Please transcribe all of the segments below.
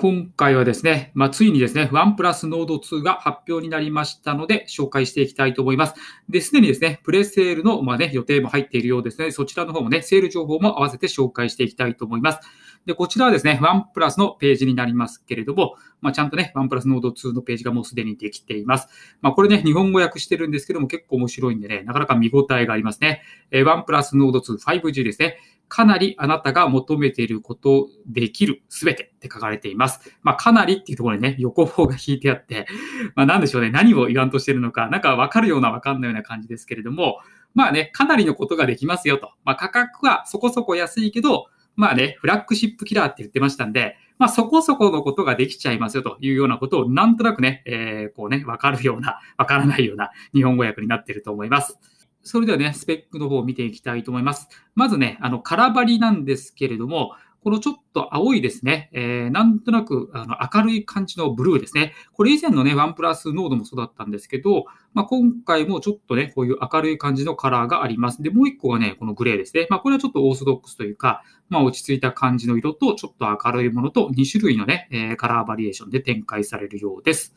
今回はですね、まあ、ついにですね、ワンプラスノード2が発表になりましたので、紹介していきたいと思います。で、すでにですね、プレセールの、まあね、予定も入っているようですね、そちらの方もね、セール情報も合わせて紹介していきたいと思います。で、こちらはですね、ワンプラスのページになりますけれども、まあ、ちゃんとね、ワンプラスノード2のページがもうすでにできています。まあ、これね、日本語訳してるんですけども、結構面白いんでね、なかなか見応えがありますね。えー、ワンプラスノード2、5G ですね。かなりあなたが求めていることできるすべてって書かれています。まあ、かなりっていうところにね、横棒が引いてあって、まあ、なんでしょうね、何を言わんとしてるのか、なんかわかるようなわかんないような感じですけれども、まあね、かなりのことができますよと。まあ、価格はそこそこ安いけど、まあね、フラッグシップキラーって言ってましたんで、まあそこそこのことができちゃいますよというようなことをなんとなくね、えー、こうね、わかるような、わからないような日本語訳になっていると思います。それではね、スペックの方を見ていきたいと思います。まずね、あの、空張りなんですけれども、このちょっと青いですね、えー、なんとなくあの明るい感じのブルーですね。これ以前のね、ワンプラスノードもそうだったんですけど、まあ、今回もちょっとね、こういう明るい感じのカラーがあります。で、もう一個はね、このグレーですね。まあ、これはちょっとオーソドックスというか、まあ、落ち着いた感じの色と、ちょっと明るいものと2種類のね、えー、カラーバリエーションで展開されるようです。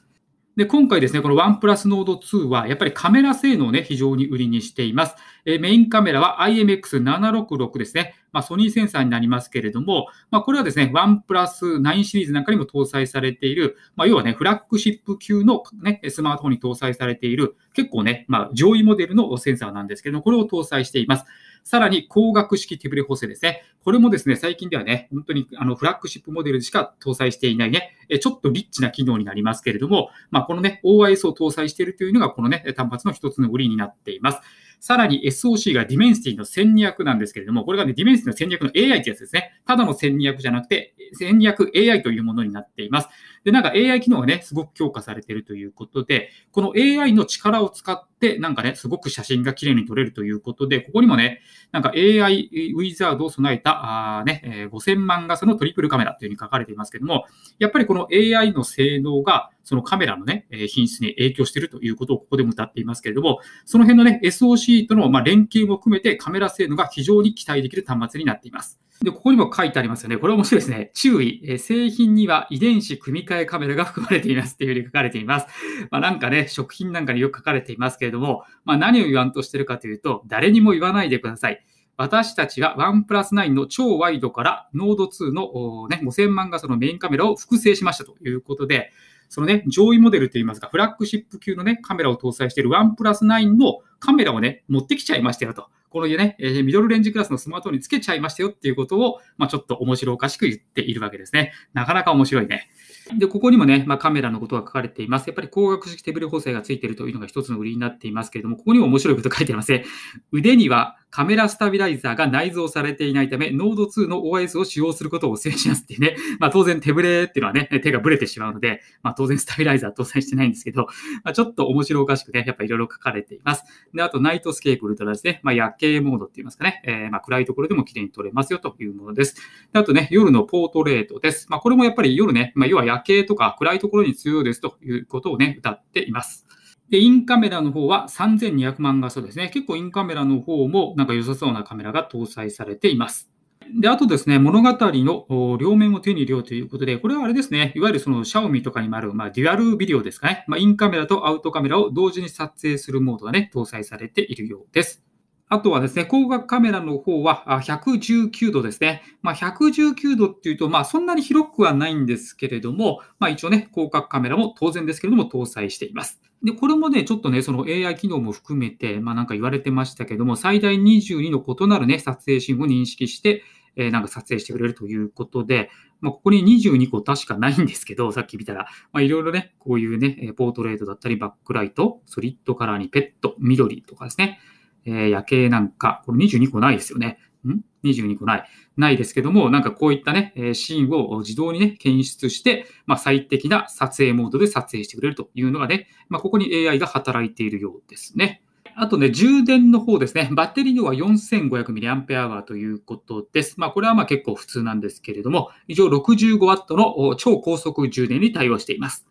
で、今回ですね、この OnePlus n o r 2は、やっぱりカメラ性能をね、非常に売りにしています。えメインカメラは IMX766 ですね。まあ、ソニーセンサーになりますけれども、まあ、これはですね、ワンプラス9シリーズなんかにも搭載されている、まあ、要はね、フラッグシップ級の、ね、スマートフォンに搭載されている、結構ね、まあ、上位モデルのセンサーなんですけども、これを搭載しています。さらに、光学式手ブレ補正ですね。これもですね、最近ではね、本当にあのフラッグシップモデルしか搭載していないね、ちょっとリッチな機能になりますけれども、まあ、このね、OIS を搭載しているというのが、このね、単発の一つの売りになっています。さらに SOC がディメンシティの戦略なんですけれども、これがね、ディメンシティの戦略の AI ってやつですね。ただの戦略じゃなくて、戦略 AI というものになっています。で、なんか AI 機能がね、すごく強化されているということで、この AI の力を使って、なんかね、すごく写真が綺麗に撮れるということで、ここにもね、なんか AI ウィザードを備えた、あね、え5000万画素のトリプルカメラというふうに書かれていますけども、やっぱりこの AI の性能が、そのカメラのね、品質に影響しているということをここでも歌っていますけれども、その辺のね、SOC とのま連携も含めてカメラ性能が非常に期待できる端末になっています。で、ここにも書いてありますよね。これ面白いですね。注意。え製品には遺伝子組み換えカメラが含まれていますっていうふうに書かれています。まあ、なんかね、食品なんかによく書かれていますけれども、まあ、何を言わんとしてるかというと、誰にも言わないでください。私たちはンプラス9の超ワイドからノード2の、ね、5000万画素のメインカメラを複製しましたということで、そのね、上位モデルといいますか、フラッグシップ級のね、カメラを搭載している1プラス9のカメラをね、持ってきちゃいましたよと。このね、えミドルレンジクラスのスマートフォンにつけちゃいましたよっていうことを、まあ、ちょっと面白おかしく言っているわけですね。なかなか面白いね。で、ここにもね、まあ、カメラのことが書かれています。やっぱり光学式手ブレ補正がついているというのが一つの売りになっていますけれども、ここにも面白いこと書いてありますね。腕にはカメラスタビライザーが内蔵されていないため、ノード2の OS を使用することを制しますっていうね、まあ当然手ブレっていうのはね、手がぶれてしまうので、まあ当然スタビライザー搭載してないんですけど、まあ、ちょっと面白おかしくね、やっぱいろいろ書かれています。で、あとナイトスケープウルトですね、まあ夜景モードって言いますかね、えー、まあ暗いところでも綺麗に撮れますよというものです。で、あとね、夜のポートレートです。まあこれもやっぱり夜ね、まあ要は夜景とか暗いところに強いですということをね、歌っています。で、インカメラの方は3200万画素ですね。結構インカメラの方もなんか良さそうなカメラが搭載されています。で、あとですね、物語の両面を手に入れようということで、これはあれですね、いわゆるその Xiaomi とかにもある、まあ、デュアルビデオですかね。まあ、インカメラとアウトカメラを同時に撮影するモードがね、搭載されているようです。あとはですね、光学カメラの方は119度ですね。まあ、119度っていうと、まあ、そんなに広くはないんですけれども、まあ、一応ね、広角カメラも当然ですけれども、搭載しています。で、これもね、ちょっとね、その AI 機能も含めて、まあ、なんか言われてましたけども、最大22の異なるね、撮影シーンを認識して、えなんか撮影してくれるということで、まあ、ここに22個確かないんですけど、さっき見たら、まあ、いろいろね、こういうね、ポートレートだったり、バックライト、ソリッドカラーにペット、緑とかですね、え夜景なんか、これ22個ないですよね。ん ?22 個ない。ないですけども、なんかこういったね、えシーンを自動にね、検出して、まあ、最適な撮影モードで撮影してくれるというのがね、まあ、ここに AI が働いているようですね。あとね、充電の方ですね。バッテリー量は 4500mAh ということです。まあ、これはまあ結構普通なんですけれども、以上 65W の超高速充電に対応しています。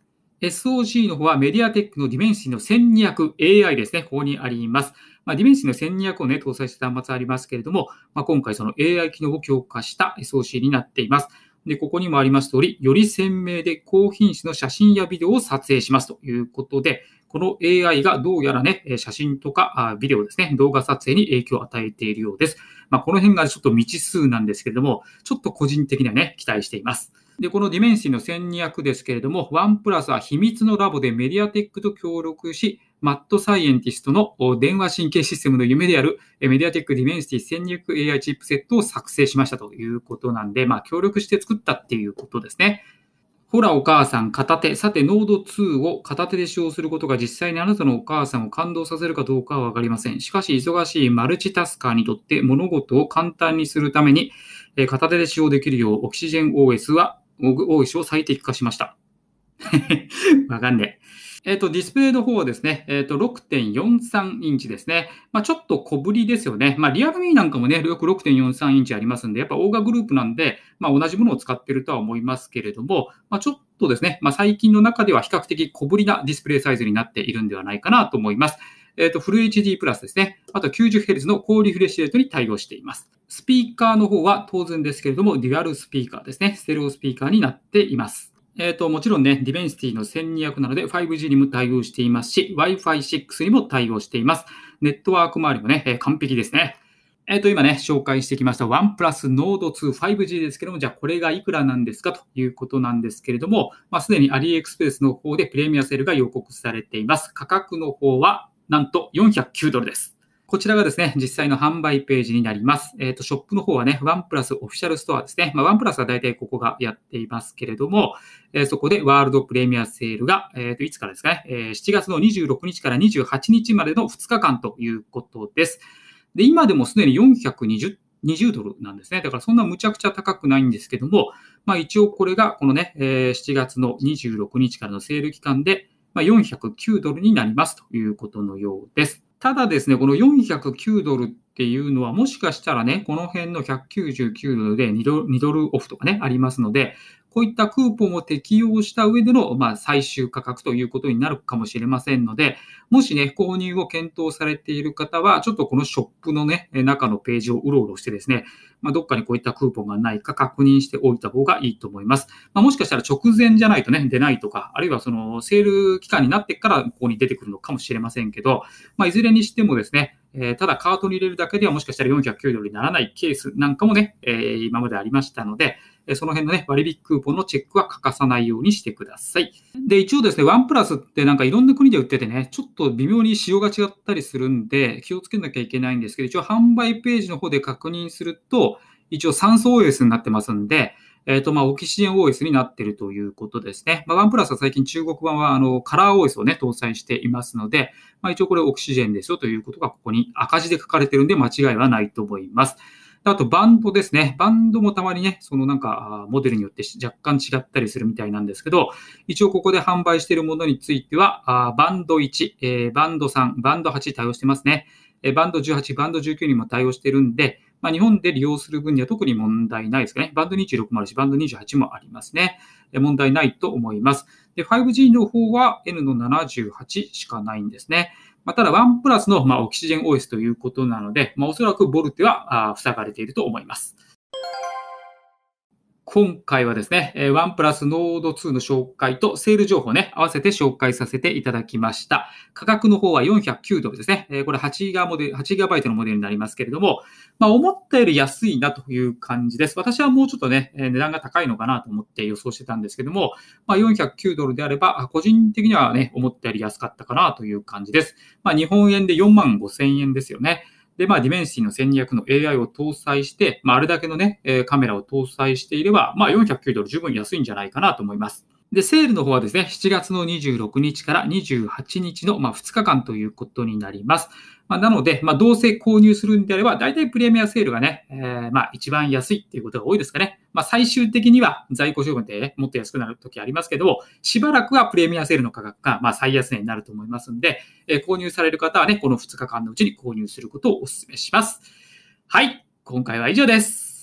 SOG の方はメディアテックのディメンシーの 1200AI ですね。ここにあります。まあ、ディメンシーの1200をね、搭載した端末ありますけれども、まあ、今回その AI 機能を強化した SOC になっています。で、ここにもあります通り、より鮮明で高品質の写真やビデオを撮影しますということで、この AI がどうやらね、写真とかビデオですね、動画撮影に影響を与えているようです。まあ、この辺がちょっと未知数なんですけれども、ちょっと個人的にはね、期待しています。で、このディメンシーの1200ですけれども、ワンプラスは秘密のラボでメディアテックと協力し、マットサイエンティストの電話神経システムの夢であるメディアテックディメンシティ 1200AI チップセットを作成しましたということなんで、まあ協力して作ったっていうことですね。ほらお母さん片手。さて、ノード2を片手で使用することが実際にあなたのお母さんを感動させるかどうかはわかりません。しかし、忙しいマルチタスカーにとって物事を簡単にするために、片手で使用できるようオキシジェン OS は大石を最適化しました。わかんねえ。えっ、ー、と、ディスプレイの方はですね、えっ、ー、と、6.43インチですね。まあ、ちょっと小ぶりですよね。まあ、リアルミーなんかもね、よく6.43インチありますんで、やっぱオーガグループなんで、まあ、同じものを使ってるとは思いますけれども、まあ、ちょっとですね、まあ、最近の中では比較的小ぶりなディスプレイサイズになっているんではないかなと思います。えっ、ー、と、フル HD プラスですね。あと 90Hz の高リフレッシュレートに対応しています。スピーカーの方は当然ですけれども、デュアルスピーカーですね。ステレオスピーカーになっています。えっ、ー、と、もちろんね、ディベンシティの1200なので 5G にも対応していますし、Wi-Fi6 にも対応しています。ネットワーク周りもね、えー、完璧ですね。えっ、ー、と、今ね、紹介してきました1プラスノード 25G ですけども、じゃあこれがいくらなんですかということなんですけれども、まあ、すでにアリエクスペースの方でプレミアセルが予告されています。価格の方はなんと409ドルです。こちらがですね、実際の販売ページになります。えっ、ー、と、ショップの方はね、ワンプラスオフィシャルストアですね。まあ、ワンプラスは大体ここがやっていますけれども、えー、そこでワールドプレミアセールが、えっ、ー、と、いつからですかね、えー、7月の26日から28日までの2日間ということです。で、今でもすでに420 20ドルなんですね。だからそんなむちゃくちゃ高くないんですけども、まあ一応これがこのね、え7月の26日からのセール期間で、まあ、409ドルになりますということのようです。ただですね、この409ドルっっていうのは、もしかしたらね、この辺の199ドルで2ドル ,2 ドルオフとかね、ありますので、こういったクーポンを適用した上での、まあ、最終価格ということになるかもしれませんので、もしね、購入を検討されている方は、ちょっとこのショップのね、中のページをうろうろしてですね、まあ、どっかにこういったクーポンがないか確認しておいた方がいいと思います。まあ、もしかしたら直前じゃないとね、出ないとか、あるいはそのセール期間になってからここに出てくるのかもしれませんけど、まあ、いずれにしてもですね、えただカートに入れるだけではもしかしたら409ドルにならないケースなんかもね、え今までありましたので、その辺のね、割引クーポンのチェックは欠かさないようにしてください。で、一応ですね、ワンプラスってなんかいろんな国で売っててね、ちょっと微妙に仕様が違ったりするんで、気をつけなきゃいけないんですけど、一応販売ページの方で確認すると、一応酸素 OS になってますんで、えっ、と、まあ、オキシジェン OS になっているということですね。まあ、ワンプラスは最近中国版は、あの、カラー OS をね、搭載していますので、まあ、一応これオキシジェンですよということが、ここに赤字で書かれてるんで、間違いはないと思います。あと、バンドですね。バンドもたまにね、そのなんか、モデルによって若干違ったりするみたいなんですけど、一応ここで販売しているものについては、バンド1、えー、バンド3、バンド8対応してますね。バンド18、バンド19にも対応してるんで、まあ、日本で利用する分には特に問題ないですかね。バンド26もあるし、バンド28もありますね。問題ないと思います。で、5G の方は N の78しかないんですね。まあ、ただ、ワンプラスの、まあ、オキシジェン OS ということなので、まあ、おそらくボルテは、あ塞がれていると思います。今回はですね、1プラスノード2の紹介とセール情報ね、合わせて紹介させていただきました。価格の方は409ドルですね。これ 8GB モデル、8GB のモデルになりますけれども、まあ思ったより安いなという感じです。私はもうちょっとね、値段が高いのかなと思って予想してたんですけども、まあ409ドルであれば、個人的にはね、思ったより安かったかなという感じです。まあ日本円で4万5千円ですよね。で、まあ、ディメンシーの1200の AI を搭載して、まあ、あれだけのね、カメラを搭載していれば、まあ、409ドル十分安いんじゃないかなと思います。で、セールの方はですね、7月の26日から28日の、ま2日間ということになります。まあ、なので、まあ、どうせ購入するんであれば、大体プレミアセールがね、えー、まあ、一番安いっていうことが多いですかね。まあ、最終的には在庫処分で、ね、もっと安くなる時ありますけども、しばらくはプレミアセールの価格が、まあ、最安値になると思いますんで、えー、購入される方はね、この2日間のうちに購入することをお勧めします。はい。今回は以上です。